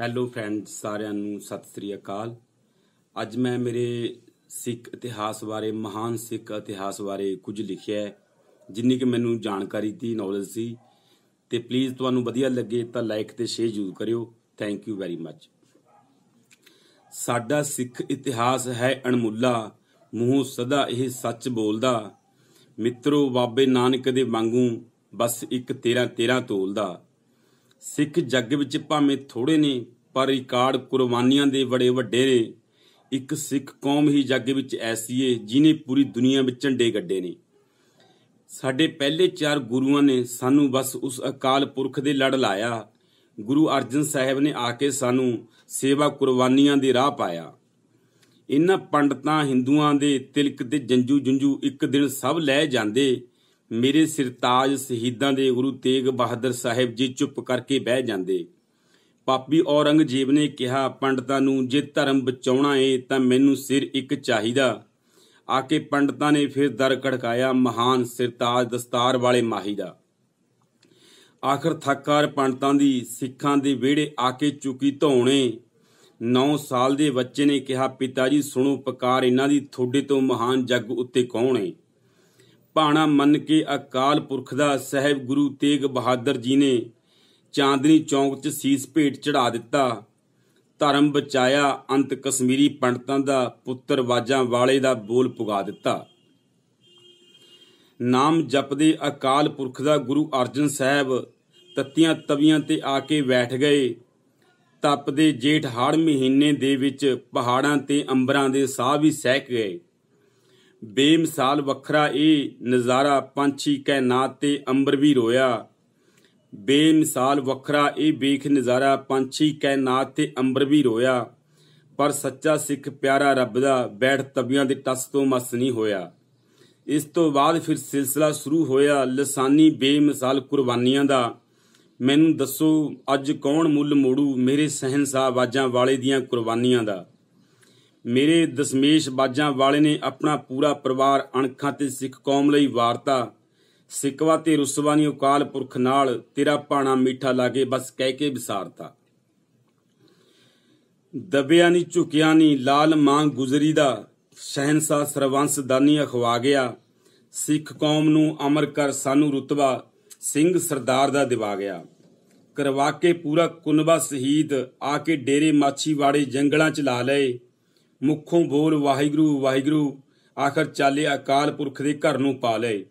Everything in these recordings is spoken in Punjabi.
ਹੈਲੋ ਫਰੈਂਡਸ ਸਾਰਿਆਂ ਨੂੰ ਸਤਿ ਸ੍ਰੀ ਅਕਾਲ ਅੱਜ ਮੈਂ ਮੇਰੇ ਸਿੱਖ ਇਤਿਹਾਸ ਬਾਰੇ ਮਹਾਨ ਸਿੱਖ ਇਤਿਹਾਸ ਬਾਰੇ ਕੁਝ ਲਿਖਿਆ ਹੈ ਜਿੰਨੀ ਕਿ ਮੈਨੂੰ ਜਾਣਕਾਰੀ ਦੀ ਨੌਲੇਜ ਸੀ ਤੇ ਪਲੀਜ਼ ਤੁਹਾਨੂੰ ਵਧੀਆ ਲੱਗੇ ਤਾਂ ਲਾਈਕ ਤੇ ਸ਼ੇਅਰ ਜ਼ਰੂਰ ਕਰਿਓ ਥੈਂਕ ਯੂ ਵੈਰੀ ਮੱਚ ਸਾਡਾ ਸਿੱਖ ਇਤਿਹਾਸ ਹੈ ਅਣਮੁੱਲਾ ਮੂੰਹ ਸਦਾ ਇਹ ਸੱਚ ਬੋਲਦਾ ਮਿੱਤਰੋ ਬਾਬੇ ਨਾਨਕ ਦੇ ਵਾਂਗੂ ਬਸ ਇੱਕ 13 13 ਤੋਲਦਾ ਸਿੱਖ ਜੱਗ ਵਿੱਚ ਭਾਵੇਂ ਥੋੜੇ ਨੇ ਪਰ ਰਿਕਾਰਡ ਕੁਰਬਾਨੀਆਂ ਦੇ ਬੜੇ ਵੱਡੇ ਨੇ ਇੱਕ ਸਿੱਖ ਕੌਮ ਹੀ ਜੱਗ ਵਿੱਚ ਐਸੀ ਏ ਜਿਨੇ ਪੂਰੀ ਦੁਨੀਆ ਵਿੱਚ ਝੰਡੇ ਗੱਡੇ ਨੇ ਸਾਡੇ ਪਹਿਲੇ ਚਾਰ ਗੁਰੂਆਂ ਨੇ ਸਾਨੂੰ ਬਸ ਉਸ ਅਕਾਲ ਪੁਰਖ ਦੇ ਲੜ ਲਾਇਆ ਗੁਰੂ ਅਰਜਨ ਸਾਹਿਬ ਨੇ ਆ ਕੇ ਸਾਨੂੰ ਸੇਵਾ ਕੁਰਬਾਨੀਆਂ ਦੇ ਰਾਹ ਪਾਇਆ ਇਹਨਾਂ ਪੰਡਤਾਂ ਹਿੰਦੂਆਂ ਦੇ ਤਿਲਕ ਤੇ ਜੰਜੂ ਜੰਜੂ ਇੱਕ ਦਿਨ ਸਭ ਲੈ ਜਾਂਦੇ ਮੇਰੇ ਸਿਰਤਾਜ ਸ਼ਹੀਦਾਂ ਦੇ ਗੁਰੂ ਤੇਗ ਬਹਾਦਰ ਸਾਹਿਬ ਜੀ ਚੁੱਪ ਕਰਕੇ ਬਹਿ ਜਾਂਦੇ ਪਾਪੀ ਔਰੰਗਜ਼ੇਬ ਨੇ ਕਿਹਾ ਪੰਡਤਾਂ ਨੂੰ ਜੇ ਧਰਮ ਬਚਾਉਣਾ ਏ ਤਾਂ ਮੈਨੂੰ ਸਿਰ ਇੱਕ ਚਾਹੀਦਾ ਆ ਕੇ ਪੰਡਤਾਂ ਨੇ ਫਿਰ ਦਰ ਘੜਕਾਇਆ ਮਹਾਨ ਸਿਰਤਾਜ ਦਸਤਾਰ ਵਾਲੇ ਮਾਹੀ ਦਾ ਆਖਰ ਥੱਕਾਰ ਪੰਡਤਾਂ ਦੀ ਸਿੱਖਾਂ ਦੇ ਵਿਹੜੇ ਆ ਕੇ ਚੁਕੀ ਧੋਣੇ 9 ਸਾਲ ਦੇ ਬੱਚੇ ਨੇ ਕਿਹਾ ਪਿਤਾ ਜੀ ਸੁਣੋ ਪਕਾਰ ਇਹਨਾਂ ਦੀ ਥੋੜੇ ਤੋਂ ਮਹਾਨ ਜੱਗ ਉੱਤੇ ਕੌਣ ਏ ਪਾਣਾ ਮੰਨ ਕੇ ਅਕਾਲ ਪੁਰਖ ਦਾ ਸਹਿਬ ਗੁਰੂ ਤੇਗ ਬਹਾਦਰ ਜੀ ਨੇ ਚਾਂਦਨੀ ਚੌਂਕ 'ਚ ਸੀਸ ਭੇਟ ਚੜਾ ਦਿੱਤਾ ਧਰਮ ਬਚਾਇਆ ਅੰਤ ਕਸ਼ਮੀਰੀ ਪੰਡਤਾਂ ਦਾ ਪੁੱਤਰ ਵਾਜਾਂ ਵਾਲੇ ਦਾ ਬੋਲ ਪੁਗਾ ਦਿੱਤਾ ਨਾਮ ਜਪਦੇ ਅਕਾਲ ਪੁਰਖ ਦਾ ਗੁਰੂ ਅਰਜਨ ਸਾਹਿਬ ਤਤੀਆਂ ਤਵੀਆਂ ਤੇ ਆ ਕੇ ਬੈਠ ਗਏ ਤਪ ਦੇ ਜੇਠ ਹਾੜ ਮਹੀਨੇ ਦੇ ਵਿੱਚ ਪਹਾੜਾਂ ਤੇ ਅੰਬਰਾਂ ਦੇ ਸਾਹ ਵੀ ਸਹਿਕ ਗਏ ਬੇਮਿਸਾਲ ਵੱਖਰਾ ਇਹ ਨਜ਼ਾਰਾ ਪੰਛੀ ਕੈਨਾਤ ਤੇ ਅੰਬਰ ਵੀ ਰੋਇਆ ਬੇਮਿਸਾਲ ਵੱਖਰਾ ਇਹ ਵੇਖ ਨਜ਼ਾਰਾ ਪੰਛੀ ਕੈਨਾਤ ਤੇ ਅੰਬਰ ਵੀ ਰੋਇਆ ਪਰ ਸੱਚਾ ਸਿੱਖ ਪਿਆਰਾ ਰੱਬ ਦਾ ਬੈਠ ਤਬੀਆਂ ਦੇ ਟੱਸ ਤੋਂ ਮਸ ਨਹੀਂ ਹੋਇਆ ਇਸ ਤੋਂ ਬਾਅਦ ਫਿਰ ਸਿਲਸਿਲਾ ਸ਼ੁਰੂ ਹੋਇਆ ਲਸਾਨੀ ਬੇਮਿਸਾਲ ਕੁਰਬਾਨੀਆਂ ਦਾ ਮੈਨੂੰ ਦੱਸੋ ਅੱਜ ਕੌਣ ਮੁੱਲ ਮੋੜੂ ਮੇਰੇ ਸਹਿਨਸਾ ਆਵਾਜ਼ਾਂ ਵਾਲੇ ਦੀਆਂ ਕੁਰਬਾਨੀਆਂ ਦਾ ਮੇਰੇ ਦਸਮੇਸ਼ ਬਾਜਾਂ ਵਾਲੇ ਨੇ ਆਪਣਾ ਪੂਰਾ ਪਰਿਵਾਰ ਅਣਖਾਂ ਤੇ ਸਿੱਖ ਕੌਮ ਲਈ ਵਾਰਤਾ ਸਿਕਵਾ ਤੇ ਰੁਸਵਾ ਨਹੀਂ ਉਕਾਲ ਪੁਰਖ ਨਾਲ ਤੇਰਾ ਪਾਣਾ ਮਿੱਠਾ ਲਾਗੇ ਬਸ ਕਹਿ ਕੇ ਵਿਸਾਰਤਾ ਦਬਿਆ ਨਹੀਂ ਝੁਕਿਆ ਨਹੀਂ ਲਾਲ ਮਾਂ ਗੁਜ਼ਰੀ ਦਾ ਸਰਵੰਸ ਸਰਵੰਸਦਾਨੀ ਅਖਵਾ ਗਿਆ ਸਿੱਖ ਕੌਮ ਨੂੰ ਅਮਰ ਕਰ ਸਾਨੂੰ ਰਤਬਾ ਸਿੰਘ ਸਰਦਾਰ ਦਾ ਦਿਵਾ ਗਿਆ ਕਰਵਾ ਕੇ ਪੂਰਾ ਕੁਨਬਾ ਸ਼ਹੀਦ ਆ ਕੇ ਡੇਰੇ ਮਾਛੀਵਾੜੇ ਜੰਗਲਾਂ ਚ ਲਾ ਲਏ ਮੁਖੋਂ ਬੋਲ ਵਾਹਿਗੁਰੂ ਵਾਹਿਗੁਰੂ ਆਖਰ ਚਾਲੇ ਅਕਾਲ ਪੁਰਖ ਦੇ ਘਰ ਨੂੰ ਪਾ ਲਏ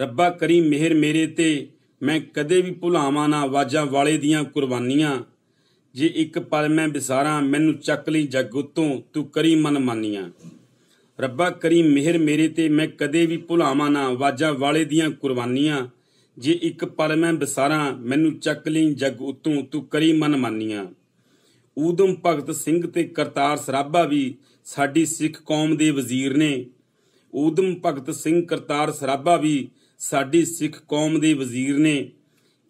ਰੱਬਾ ਕਰੀ ਮਿਹਰ ਮੇਰੇ ਤੇ ਮੈਂ ਕਦੇ ਵੀ ਭੁਲਾਵਾਂ ਨਾ ਆਵਾਜ਼ਾਂ ਵਾਲੇ ਦੀਆਂ ਕੁਰਬਾਨੀਆਂ ਜੇ ਇੱਕ ਪਲ ਮੈਂ ਵਿਸਾਰਾਂ ਮੈਨੂੰ ਚੱਕ ਲਈ ਜੱਗ ਉਤੋਂ ਤੂੰ ਕਰੀ ਮਨ ਮਾਨੀਆਂ ਰੱਬਾ ਕਰੀ ਮਿਹਰ ਮੇਰੇ ਤੇ ਮੈਂ ਕਦੇ ਵੀ ਭੁਲਾਵਾਂ ਨਾ ਆਵਾਜ਼ਾਂ ਵਾਲੇ ਦੀਆਂ ਕੁਰਬਾਨੀਆਂ ਜੇ ਇੱਕ ਪਲ ਮੈਂ ਵਿਸਾਰਾਂ ਮੈਨੂੰ ਚੱਕ ਲਈ ਜੱਗ ਉਤੋਂ ਤੂੰ ਕਰੀ ਮਨ ਮਾਨੀਆਂ ਉਦਮ ਭਗਤ ਸਿੰਘ ਤੇ ਕਰਤਾਰ ਸਰਾਭਾ ਵੀ ਸਾਡੀ ਸਿੱਖ ਕੌਮ ਦੇ ਵਜ਼ੀਰ ਨੇ ਉਦਮ ਭਗਤ ਸਿੰਘ ਕਰਤਾਰ ਸਰਾਭਾ ਵੀ ਸਾਡੀ ਸਿੱਖ ਕੌਮ ਦੇ ਵਜ਼ੀਰ ਨੇ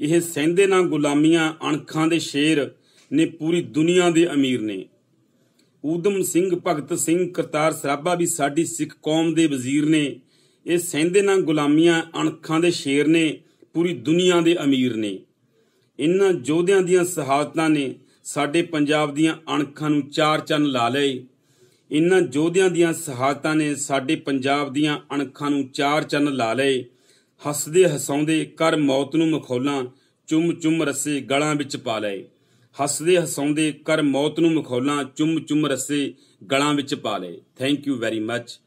ਇਹ ਸਹਿੰਦੇ ਨਾ ਗੁਲਾਮੀਆਂ ਅਣਖਾਂ ਦੇ ਸ਼ੇਰ ਨੇ ਪੂਰੀ ਦੁਨੀਆ ਦੇ ਅਮੀਰ ਨੇ ਉਦਮ ਸਿੰਘ ਭਗਤ ਸਿੰਘ ਕਰਤਾਰ ਸਰਾਭਾ ਵੀ ਸਾਡੀ ਸਿੱਖ ਕੌਮ ਦੇ ਵਜ਼ੀਰ ਨੇ ਇਹ ਸਹਿੰਦੇ ਨਾ ਗੁਲਾਮੀਆਂ ਅਣਖਾਂ ਦੇ ਸ਼ੇਰ ਨੇ ਪੂਰੀ ਦੁਨੀਆ ਦੇ ਅਮੀਰ ਨੇ ਇਨ੍ਹਾਂ ਯੋਧਿਆਂ ਦੀਆਂ ਸ਼ਹਾਦਤਾਂ ਨੇ ਸਾਡੇ ਪੰਜਾਬ ਦੀਆਂ ਅਣਖਾਂ ਨੂੰ ਚਾਰ ਚੰਨ ਲਾ ਲਏ ਇਨ੍ਹਾਂ ਯੋਧਿਆਂ ਦੀਆਂ ਸਹਾਇਤਾ ਨੇ ਸਾਡੇ ਪੰਜਾਬ ਦੀਆਂ ਅਣਖਾਂ ਨੂੰ ਚਾਰ ਚੰਨ ਲਾ ਲਏ ਹੱਸਦੇ ਹਸਾਉਂਦੇ ਕਰ ਮੌਤ ਨੂੰ ਮਖੌਲਾਂ ਚੁੰਮ ਚੁੰਮ ਰਸੇ ਗਲਾਂ ਵਿੱਚ ਪਾ ਲਏ ਹੱਸਦੇ ਹਸਾਉਂਦੇ ਕਰ ਮੌਤ ਨੂੰ ਮਖੌਲਾਂ ਚੁੰਮ ਚੁੰਮ ਰਸੇ ਗਲਾਂ ਵਿੱਚ ਪਾ ਲਏ ਥੈਂਕ ਯੂ ਵੈਰੀ ਮੱਚ